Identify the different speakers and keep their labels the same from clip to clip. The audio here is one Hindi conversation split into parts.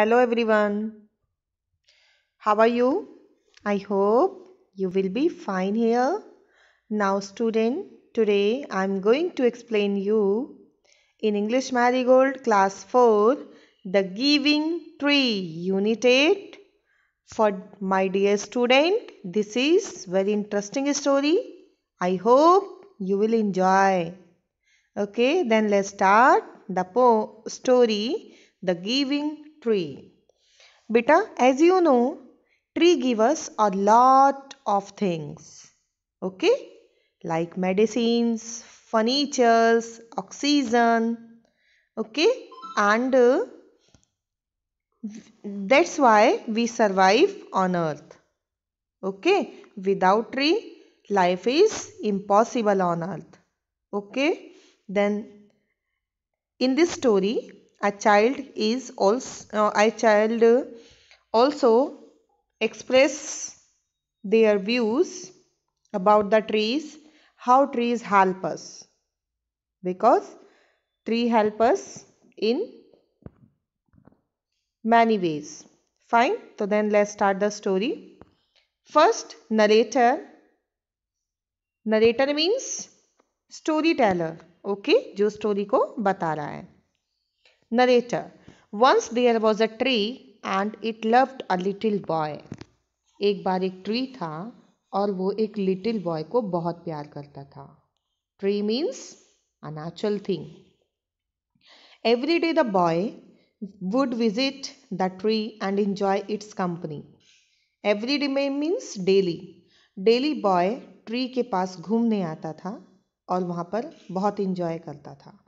Speaker 1: Hello everyone. How are you? I hope you will be fine here. Now student, today I am going to explain you in English Marigold class 4 the giving tree unit 8. For my dear student, this is very interesting story. I hope you will enjoy. Okay, then let's start the story The Giving tree. Beta, as you know, tree give us a lot of things. Okay? Like medicines, furnitures, oxygen. Okay? And uh, that's why we survive on earth. Okay? Without tree, life is impossible on earth. Okay? Then in this story, a child is also uh, a child also express their views about the trees how trees help us because tree help us in many ways fine so then let's start the story first narrator narrator means storyteller okay, जो story ko बता रहा Narrator Once there was a tree and it loved a little boy. एक बार एक ट्री था और वो एक लिटिल बॉय को बहुत प्यार करता था tree means a natural thing every day the boy would visit the tree and enjoy its company every day में means daily daily boy tree के पास घूमने आता था और वहाँ पर बहुत इंजॉय करता था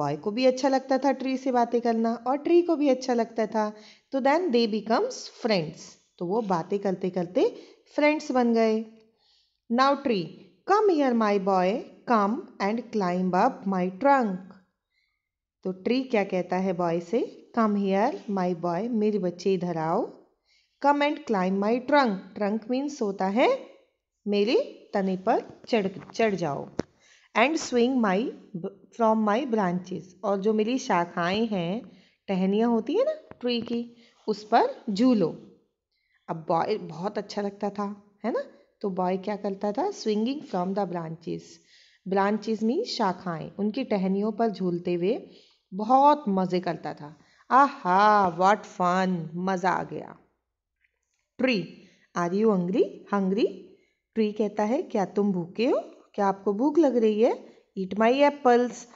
Speaker 1: बॉय को भी अच्छा लगता था ट्री से बातें करना और ट्री को भी अच्छा लगता था तो देन दे बिकम्स फ्रेंड्स तो वो बातें करते करते फ्रेंड्स बन गए now tree come here my boy come and climb up my trunk तो ट्री क्या कहता है बॉय से कम हियर माई बॉय मेरे बच्चे इधर आओ come and climb my trunk trunk means होता है मेरे तने पर चढ़ चढ़ जाओ and swing my from my branches और जो मेरी शाखाएं हैं टहनियाँ होती है ना ट्री की उस पर झूलो अब बॉय बहुत अच्छा लगता था है ना तो बॉय क्या करता था swinging from the branches branches mean शाखाएं उनकी टहनियों पर झूलते हुए बहुत मज़े करता था आहा व्हाट फन मज़ा आ गया tree are you hungry hungry tree कहता है क्या तुम भूखे हो क्या आपको भूख लग रही है eat my apples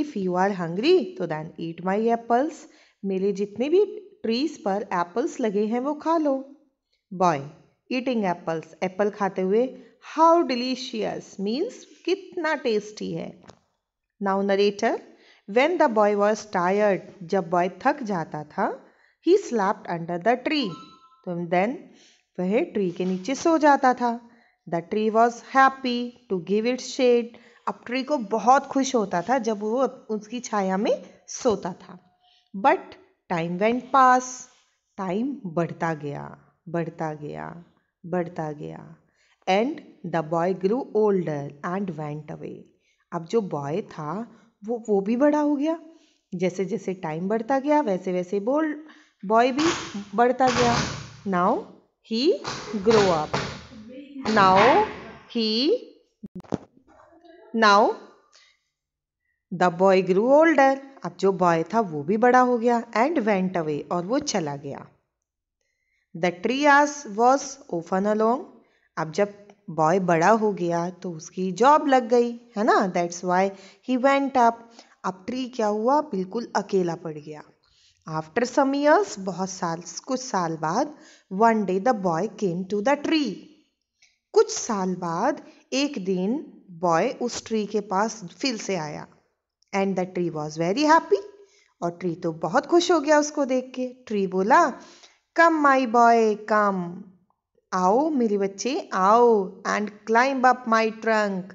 Speaker 1: if you are hungry तो देन ईट माई एप्पल्स मेरे जितने भी ट्रीज पर एप्पल्स लगे हैं वो खा लो बॉय ईटिंग एप्पल्स एप्पल खाते हुए हाउ डिलीशियस मीन्स कितना टेस्टी है now narrator when the boy was tired जब बॉय थक जाता था he slept under the tree तो देन वह ट्री के नीचे सो जाता था the tree was happy to give it shade अब ट्री को बहुत खुश होता था जब वो उसकी छाया में सोता था but time went past time बढ़ता गया बढ़ता गया बढ़ता गया and the boy grew older and went away अब जो बॉय था वो वो भी बड़ा हो गया जैसे जैसे टाइम बढ़ता गया वैसे वैसे बोल बॉय भी बढ़ता गया now he grow up now he now the boy grew older अब जो बॉय था वो भी बड़ा हो गया एंड वेंट अवे और वो चला गया the tree as was often alone अब जब बॉय बड़ा हो गया तो उसकी जॉब लग गई है ना that's why he went up अब ट्री क्या हुआ बिल्कुल अकेला पड़ गया आफ्टर सम ईयर्स बहुत साल कुछ साल बाद one day the boy came to the tree कुछ साल बाद एक दिन बॉय उस ट्री के पास फिर से आया and the tree was very happy और ट्री तो बहुत खुश हो गया उसको देख के ट्री बोला कम माई बॉय कम आओ मेरे बच्चे आओ and climb up my trunk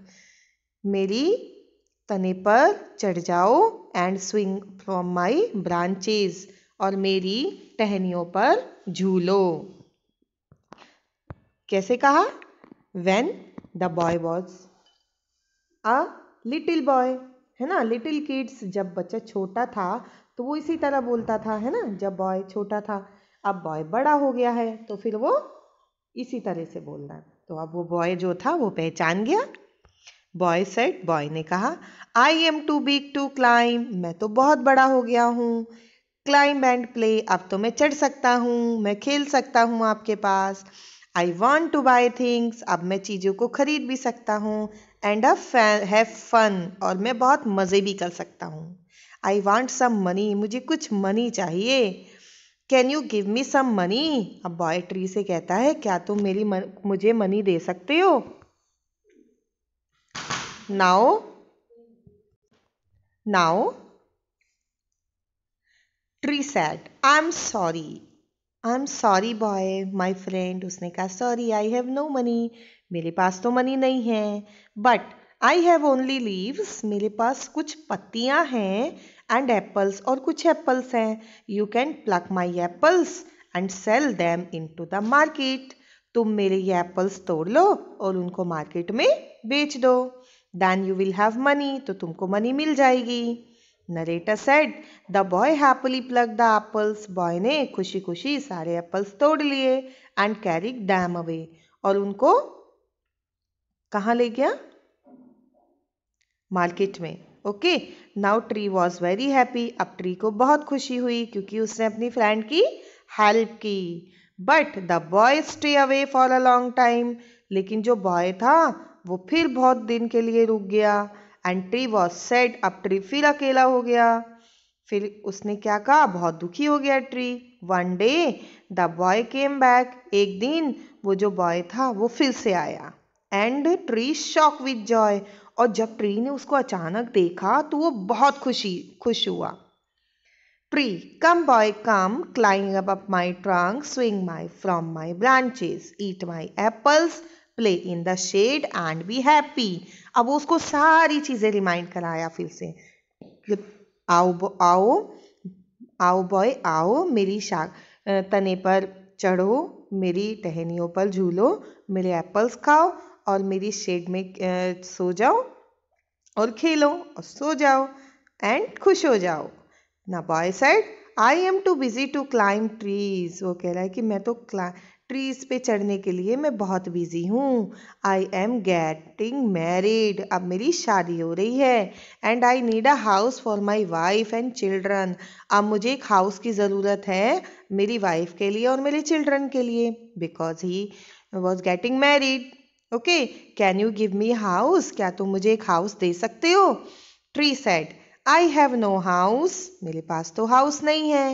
Speaker 1: मेरी तने पर चढ़ जाओ and swing from my branches और मेरी टहनियों पर झूलो कैसे कहा when the boy was a little boy है ना लिटिल किड्स जब बच्चा छोटा था तो वो इसी तरह बोलता था है ना जब बॉय छोटा था अब बॉय बड़ा हो गया है तो फिर वो इसी तरह से बोल रहा तो अब वो बॉय जो था वो पहचान गया बॉय सेट बॉय ने कहा I am too big to climb मैं तो बहुत बड़ा हो गया हूँ क्लाइम एंड प्ले अब तो मैं चढ़ सकता हूँ मैं खेल सकता हूँ आपके पास I want to buy things अब मैं चीज़ों को खरीद भी सकता हूँ एंड अब हैव फन और मैं बहुत मज़े भी कर सकता हूँ आई वॉन्ट सम मनी मुझे कुछ मनी चाहिए can you give me some money अब बॉय ट्री से कहता है क्या तुम मेरी मन, मुझे मनी दे सकते हो now now tree said I am sorry I am sorry boy my friend उसने कहा sorry I have no money मेरे पास तो मनी नहीं है but I have only leaves मेरे पास कुछ पत्तियाँ हैं एंड एप्पल्स और कुछ एप्पल्स हैं you can pluck my apples and sell them into the market तुम मेरे ये एप्पल्स तोड़ लो और उनको मार्केट में बेच दो then you will have money तो तुमको मनी मिल जाएगी narrator said the boy happily pluck the apples boy ने खुशी खुशी सारे एप्पल्स तोड़ लिए एंड कैरी डैम अवे और उनको कहाँ ले गया मार्केट में okay now tree was very happy अब ट्री को बहुत खुशी हुई क्योंकि उसने अपनी फ्रेंड की हेल्प की but the boy stay away for a long time लेकिन जो बॉय था वो फिर बहुत दिन के लिए रुक गया एंड ट्री वॉज सेट अब ट्री फिर अकेला हो गया फिर उसने क्या कहा बहुत दुखी हो गया tree one day the boy came back एक दिन वो जो बॉय था वो फिर से आया and tree shook with joy और जब ट्री ने उसको अचानक देखा तो वो बहुत खुशी खुश हुआ tree come boy come climb up up my trunk swing my from my branches eat my apples play in the shade and be happy अब उसको सारी चीज़ें रिमाइंड कराया फिर से आओ आओ आओ बॉय आओ मेरी शाख तने पर चढ़ो मेरी टहनियों पर झूलो मेरे एप्पल्स खाओ और मेरी शेड में सो जाओ और खेलो और सो जाओ एंड खुश हो जाओ ना boy said I am too busy to climb trees वो कह रहा है कि मैं तो क्ला ट्रीज़ पे चढ़ने के लिए मैं बहुत बिज़ी हूँ आई एम गेटिंग मैरिड अब मेरी शादी हो रही है and I need a house for my wife and children अब मुझे एक हाउस की ज़रूरत है मेरी वाइफ के लिए और मेरे चिल्ड्रन के लिए because he was getting married okay can you give me house क्या तुम मुझे एक हाउस दे सकते हो tree said I have no house मेरे पास तो हाउस नहीं है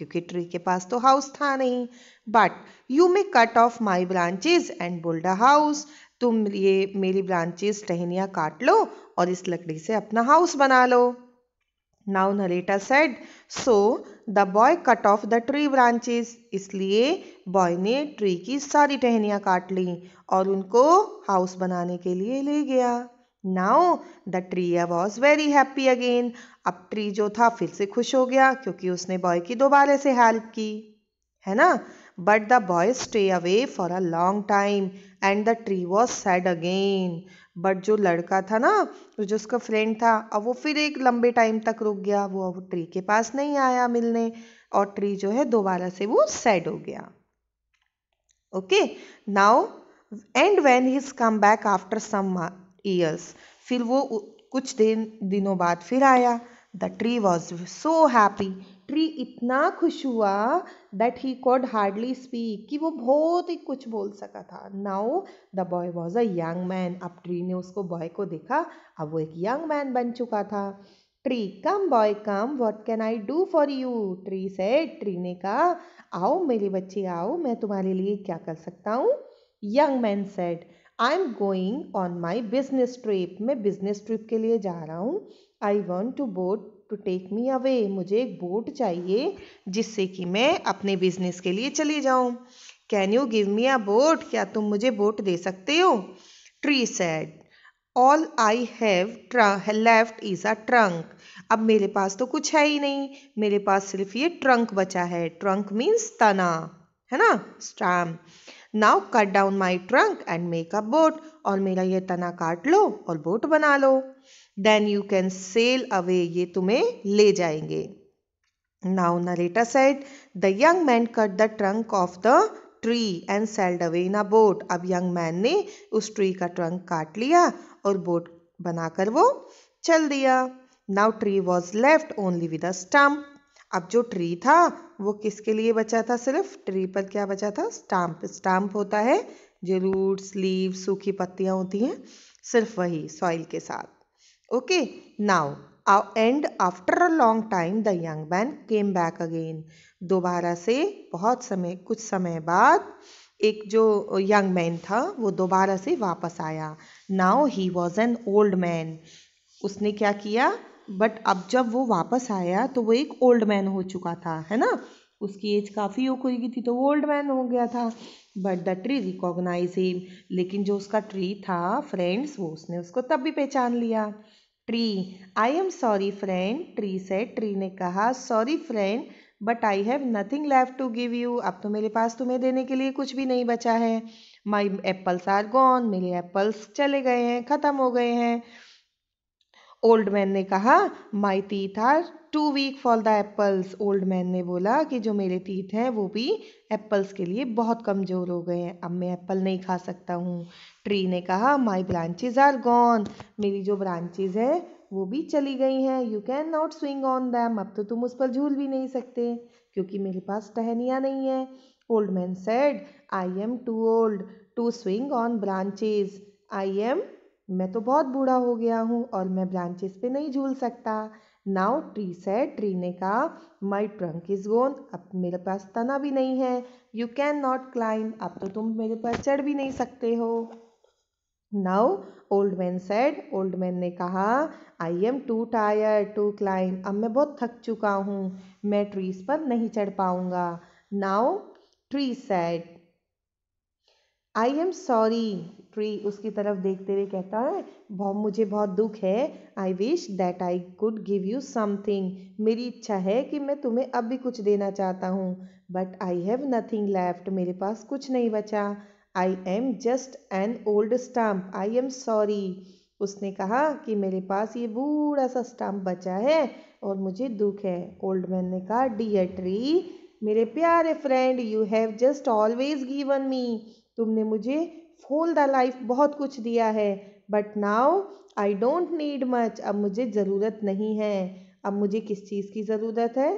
Speaker 1: क्योंकि ट्री के पास तो हाउस था नहीं but you may cut off my branches and build a house तुम ये मेरी ब्रांचेज टहनियाँ काट लो और इस लकड़ी से अपना हाउस बना लो now narrator said so the boy cut off the tree branches इसलिए बॉय ने ट्री की सारी टहनियाँ काट ली और उनको हाउस बनाने के लिए ले गया now the tree was very happy again अब ट्री जो था फिर से खुश हो गया क्योंकि उसने बॉय की दोबारा से हेल्प की है ना but the boy stay away for a long time and the tree was sad again but जो लड़का था ना जो उसका फ्रेंड था अब वो फिर एक लंबे टाइम तक रुक गया वो अब ट्री के पास नहीं आया मिलने और ट्री जो है दोबारा से वो सैड हो गया okay now and when his come back after some years फिर वो कुछ दिन दिनों बाद फिर आया the tree was so happy tree इतना खुश हुआ that he could hardly speak कि वो बहुत ही कुछ बोल सका था now the boy was a young man अब ट्री ने उसको बॉय को देखा अब वो एक यंग मैन बन चुका था tree come boy come what can I do for you tree से ट्री ने कहा आओ मेरे बच्चे आओ मैं तुम्हारे लिए क्या कर सकता हूँ young man said I am going on my business trip मैं बिजनेस ट्रिप के लिए जा रहा हूँ I want to boat to take me away मुझे एक बोट चाहिए जिससे कि मैं अपने बिजनेस के लिए चली जाऊँ can you give me a boat क्या तुम मुझे बोट दे सकते हो tree said all I have left is a trunk अब मेरे पास तो कुछ है ही नहीं मेरे पास सिर्फ ये ट्रंक बचा है ट्रंक मीन्स तना है ना stump now cut down my trunk and make a boat और मेरा ये तना काट लो और बोट बना लो then you can sail away ये तुम्हें ले जाएंगे now narrator said the young man cut the trunk off the tree and sailed away in a boat अब यंग मैन ने उस ट्री का ट्रंक काट लिया और बोट बनाकर वो चल दिया now tree was left only with a stump अब जो ट्री था वो किसके लिए बचा था सिर्फ ट्री पर क्या बचा था स्टाम्प स्टाम्प होता है जो रूट्स लीव सूखी पत्तियाँ होती हैं सिर्फ वही सॉइल के साथ Okay, now and after a long time the young man came back again दोबारा से बहुत समय कुछ समय बाद एक जो यंग मैन था वो दोबारा से वापस आया now he was an old man उसने क्या किया बट अब जब वो वापस आया तो वो एक ओल्ड मैन हो चुका था है ना उसकी एज काफ़ी हो गई थी तो वो ओल्ड मैन हो गया था but the tree recognise him लेकिन जो उसका ट्री था फ्रेंड्स वो उसने उसको तब भी पहचान लिया tree I am sorry friend tree से ट्री ने कहा sorry friend but I have nothing left to give you अब तो मेरे पास तुम्हें देने के लिए कुछ भी नहीं बचा है माई एप्पल्स आर गॉन मेरे एप्पल्स चले गए हैं ख़त्म हो गए हैं ओल्ड मैन ने कहा my teeth are too weak for the apples old man ने बोला कि जो मेरे टीथ हैं वो भी एप्पल्स के लिए बहुत कमज़ोर हो गए हैं अब मैं एप्पल नहीं खा सकता हूँ ट्री ने कहा माई ब्रांचेज आर गॉन मेरी जो ब्रांचेज हैं वो भी चली गई हैं you can not swing on them अब तो तुम उस पर झूल भी नहीं सकते क्योंकि मेरे पास टहनियाँ नहीं हैं old man said I am too old to swing on branches I am मैं तो बहुत बूढ़ा हो गया हूँ और मैं ब्रांचेस पे नहीं झूल सकता नाउ ट्री से ट्री ने कहा माई ट्रंक इज गोन अब मेरे पास तना भी नहीं है यू कैन नॉट क्लाइम अब तो तुम मेरे पास चढ़ भी नहीं सकते हो now old man said old man ने कहा I am too tired to climb अब मैं बहुत थक चुका हूँ मैं ट्रीज पर नहीं चढ़ पाऊँगा now tree said I am sorry tree उसकी तरफ देखते हुए कहता है बहुत मुझे बहुत दुख है I wish that I could give you something मेरी इच्छा है कि मैं तुम्हें अब भी कुछ देना चाहता हूँ but I have nothing left मेरे पास कुछ नहीं बचा I am just an old stump I am sorry उसने कहा कि मेरे पास ये बूढ़ा सा स्टाम्प बचा है और मुझे दुख है ओल्ड मैन ने कहा डियर ट्री मेरे प्यारे friend you have just always given me तुमने मुझे फोल द लाइफ बहुत कुछ दिया है but now I don't need much अब मुझे ज़रूरत नहीं है अब मुझे किस चीज़ की ज़रूरत है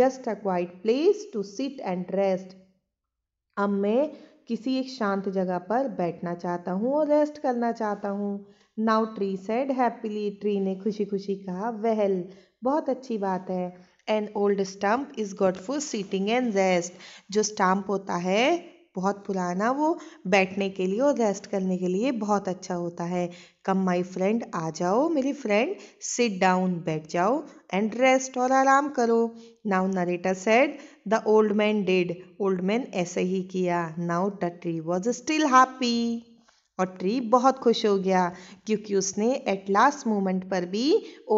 Speaker 1: just a quiet place to sit and rest अब मैं किसी एक शांत जगह पर बैठना चाहता हूँ और रेस्ट करना चाहता हूँ now tree said happily tree ने खुशी खुशी कहा वहल बहुत अच्छी बात है an old stump is good for sitting and rest जो स्टम्प होता है बहुत पुराना वो बैठने के लिए और रेस्ट करने के लिए बहुत अच्छा होता है कम माई फ्रेंड आ जाओ मेरी फ्रेंड सिट डाउन बैठ जाओ एंड रेस्ट और आराम करो now narrator said the old man did old man ऐसे ही किया now the tree was still happy और ट्री बहुत खुश हो गया क्योंकि उसने एट लास्ट मोमेंट पर भी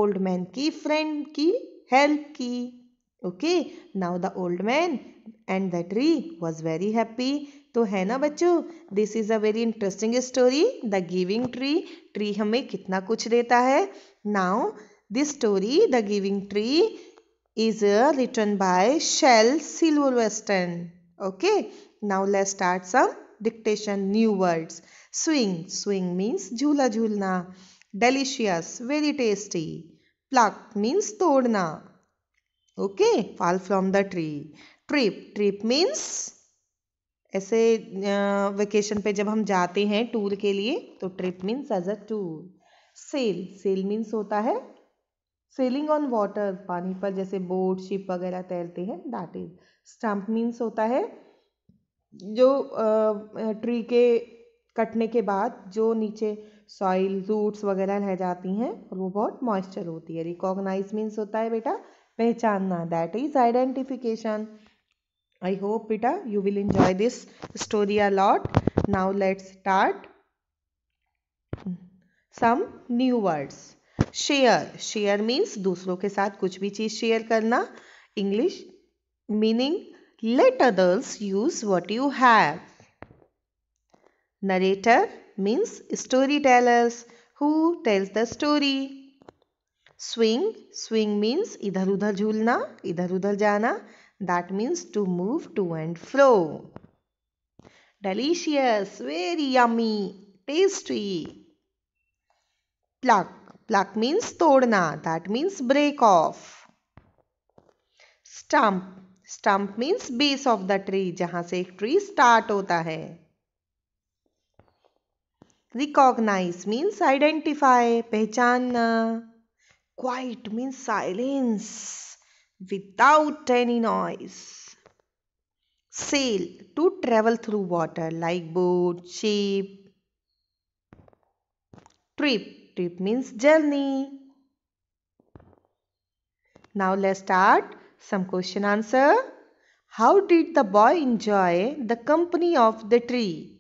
Speaker 1: ओल्ड मैन की फ्रेंड की हेल्प की okay now the old man and the tree was very happy तो है ना बच्चों this is a very interesting story the giving tree tree हमें कितना कुछ देता है now this story the giving tree is written by Shel Silverstein okay now let start some dictation new words swing swing means झूला झूलना delicious very tasty plug means तोड़ना okay fall from the tree trip trip means ऐसे वेकेशन पे जब हम जाते हैं टूर के लिए तो trip means as a tour sail sail means होता है सेलिंग ऑन वाटर पानी पर जैसे बोट शिप वगैरह तैरते हैं दैट इज स्टम्प मीन्स होता है जो ट्री के कटने के बाद जो नीचे सॉइल रूट्स वगैरह रह जाती हैं और वो बहुत मॉइस्चर होती है रिकॉग्नाइज मीन्स होता है बेटा पहचानना that is identification I hope बेटा you will enjoy this story a lot now let's start some new words share share means दूसरों के साथ कुछ भी चीज़ शेयर करना English meaning let others use what you have narrator means story tellers who tells the story swing swing means इधर उधर झूलना इधर उधर जाना that means to move to and fro delicious very yummy tasty plug pluck means तोड़ना that means break off stump stump means base of the tree जहां से एक ट्री स्टार्ट होता है रिकॉग्नाइज मीन्स आइडेंटिफाई पहचानना Quiet means silence without any noise. Sail to travel through water like boat, ship. Trip. Trip means journey. Now let's start some question answer. How did the boy enjoy the company of the tree?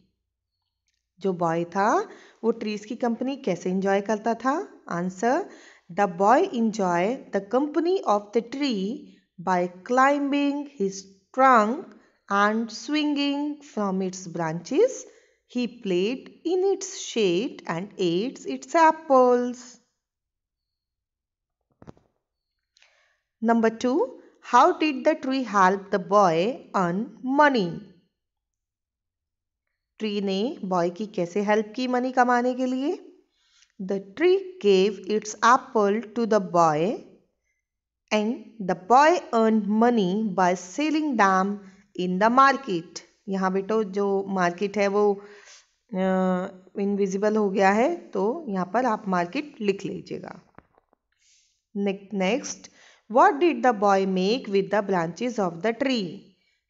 Speaker 1: जो बॉय था वो ट्रीज की कंपनी कैसे एंजॉय करता था answer The boy enjoy the company of the tree by climbing his trunk and swinging from its branches. He played in its shade and ate its apples. Number 2. How did the tree help the boy earn money? Tree ने बॉय की कैसे हेल्प की मनी कमाने के लिए The tree gave its apple to the boy and the boy earned money by selling them in the market. यहाँ बेटो जो market है वो इनविजिबल हो गया है तो यहाँ पर आप मार्केट लिख लीजिएगा next what did the boy make with the branches of the tree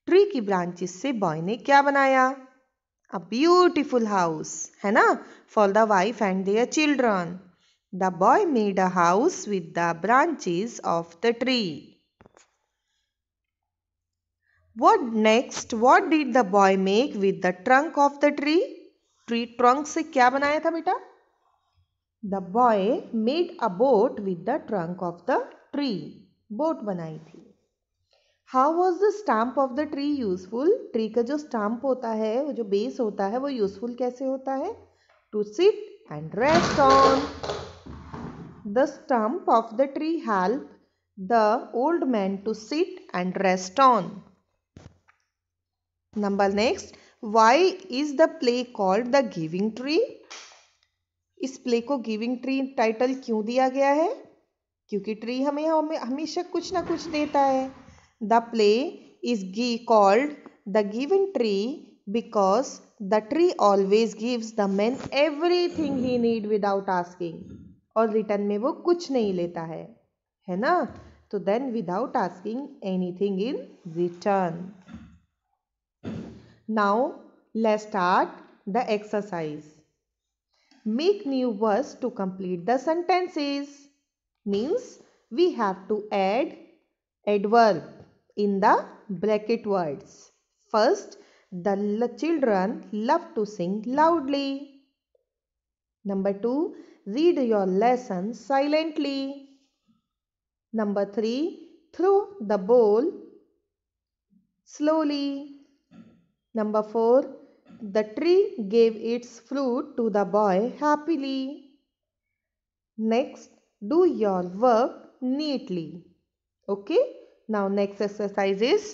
Speaker 1: tree की ब्रांचेज से बॉय ने क्या बनाया A beautiful house, hai na? For the wife and their children. The boy made a house with the branches of the tree. What next? What did the boy make with the trunk of the tree? Tree trunk से क्या बनाया था बेटा? The boy made a boat with the trunk of the tree. Boat बनाई थी. How was the stump of the tree useful tree का जो स्टाम्प होता है वो जो बेस होता है वो यूजफुल कैसे होता है to sit and rest on the stump of the tree help the old man to sit and rest on number next why is the play called the giving tree इस प्ले को गिविंग ट्री टाइटल क्यों दिया गया है क्योंकि ट्री हमें हमें हमेशा कुछ ना कुछ देता है The play is called The Given Tree because the tree always gives the man everything he need without asking. और रिटर्न में वो कुछ नहीं लेता है है ना तो then without asking anything in return now let start the exercise make new verbs to complete the sentences means we have to add adverb in the bracket words. First, the children love to sing loudly. Number 2. Read your lesson silently. Number 3. Throw the ball slowly. Number 4. The tree gave its fruit to the boy happily. Next, do your work neatly. Okay? Now next exercise is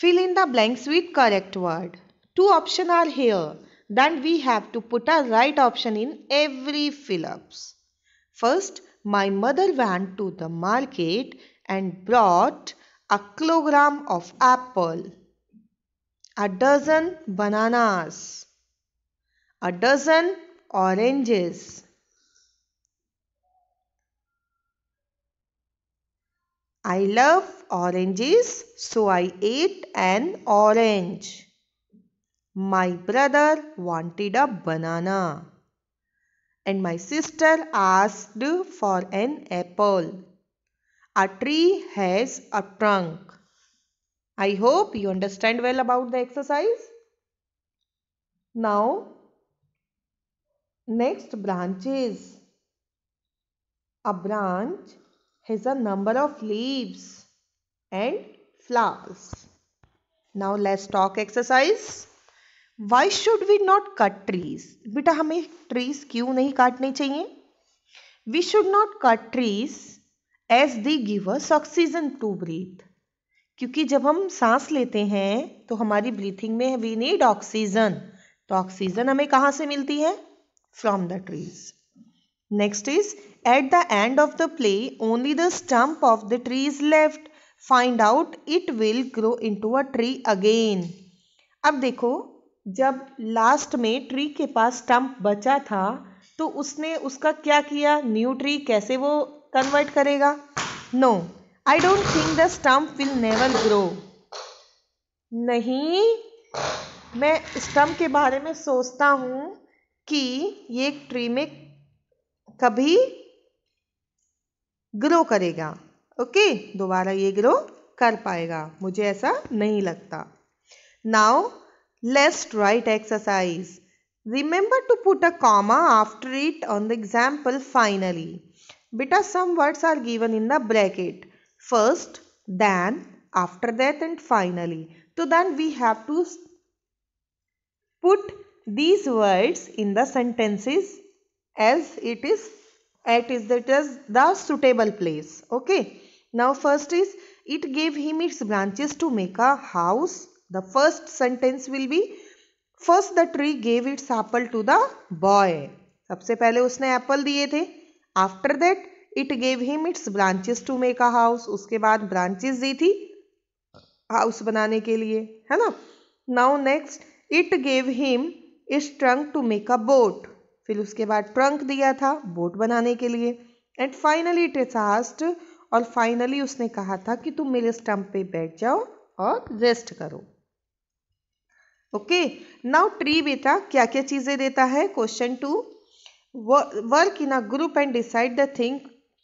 Speaker 1: fill in the blanks with correct word. Two options are here. Then we have to put a right option in every fill-ups. First, my mother went to the market and brought a kilogram of apple, a dozen bananas, a dozen oranges, I love oranges, so I ate an orange. My brother wanted a banana. And my sister asked for an apple. A tree has a trunk. I hope you understand well about the exercise. Now, next branches. A branch has a number of leaves and flowers. Now let's talk exercise. Why should we not cut trees? बेटा हमें trees क्यों नहीं काटने चाहिए We should not cut trees as they give us oxygen to breathe. क्योंकि जब हम सांस लेते हैं तो हमारी ब्रीथिंग में वी नीड ऑक्सीजन तो ऑक्सीजन हमें कहाँ से मिलती है from the trees Next is at the end of the play only the stump of the tree is left. Find out it will grow into a tree again. अब देखो जब लास्ट में ट्री के पास स्टम्प बचा था तो उसने उसका क्या किया न्यू ट्री कैसे वो कन्वर्ट करेगा no I don't think the stump will never grow नहीं मैं स्टम्प के बारे में सोचता हूँ कि ये एक ट्री में कभी ग्रो करेगा ओके दोबारा ये ग्रो कर पाएगा मुझे ऐसा नहीं लगता नाउ लेस्ट write exercise remember to put a comma after it on the example finally बेटा some words are given in the bracket first then after that and finally तो then we have to put these words in sentences as it is at is that is the suitable place okay now first is it gave him its branches to make a house the first sentence will be first the tree gave its apple to the boy sabse pehle usne apple diye the after that it gave him its branches to make a house uske baad branches di thi house banane ke liye hai na now next it gave him its trunk to make a boat फिर उसके बाद ट्रंक दिया था बोट बनाने के लिए एंड फाइनली इट इज आस्ट और फाइनली उसने कहा था कि तुम मेरे स्टम्प पे बैठ जाओ और रेस्ट करो ओके नाउ ट्री बेटा क्या क्या चीज़ें देता है question to work in a group and decide the thing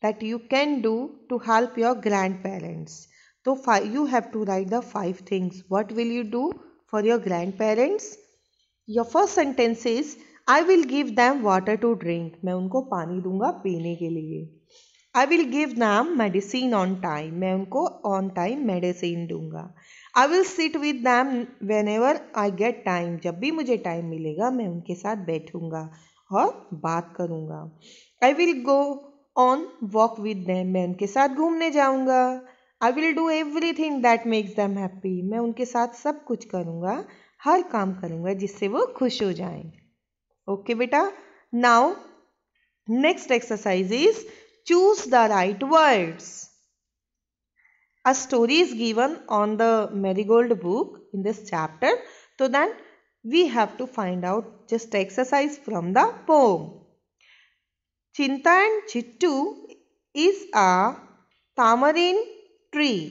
Speaker 1: that you can do to help your grandparents तो you have to write the five things what will you do for your grandparents your first sentence is I will give them water to drink मैं उनको पानी दूंगा पीने के लिए I will give them medicine on time मैं उनको ऑन टाइम मेडिसिन दूंगा आई will sit with them whenever I get time जब भी मुझे टाइम मिलेगा मैं उनके साथ बैठूंगा और बात करूंगा I will go on walk with them मैं उनके साथ घूमने जाऊंगा I will do everything that makes them happy मैं उनके साथ सब कुछ करूँगा हर काम करूँगा जिससे वो खुश हो जाएं Okay, beta. Now, next exercise is choose the right words. A story is given on the marigold book in this chapter. So then we have to find out just exercise from the poem. Chintan and is a tamarind tree.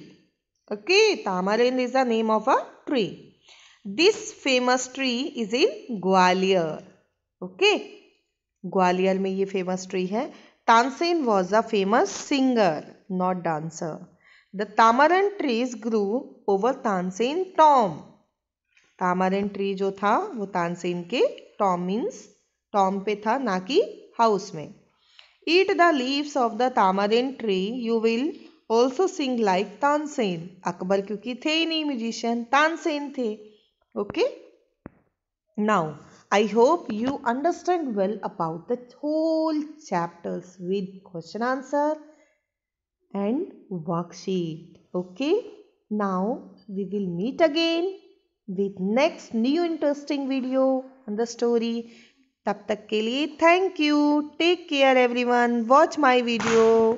Speaker 1: Okay, tamarind is the name of a tree. This famous tree is in Gwalior. Okay Gwalior में ये फेमस ट्री है Tansen was a famous singer not dancer the tamarind trees grew over Tansen tomb tamarind tree जो था वो तानसेन के टॉम मीन्स टॉम पे था ना कि हाउस में eat the leaves of the tamarind tree you will also sing like Tansen Akbar क्योंकि थे ही नहीं म्यूजिशियन तानसेन थे okay now I hope you understand well about the whole chapters with question answer and worksheet. Okay. Now we will meet again with next new interesting video and the story. तब तक के you, thank you. Take care, everyone. Watch my video.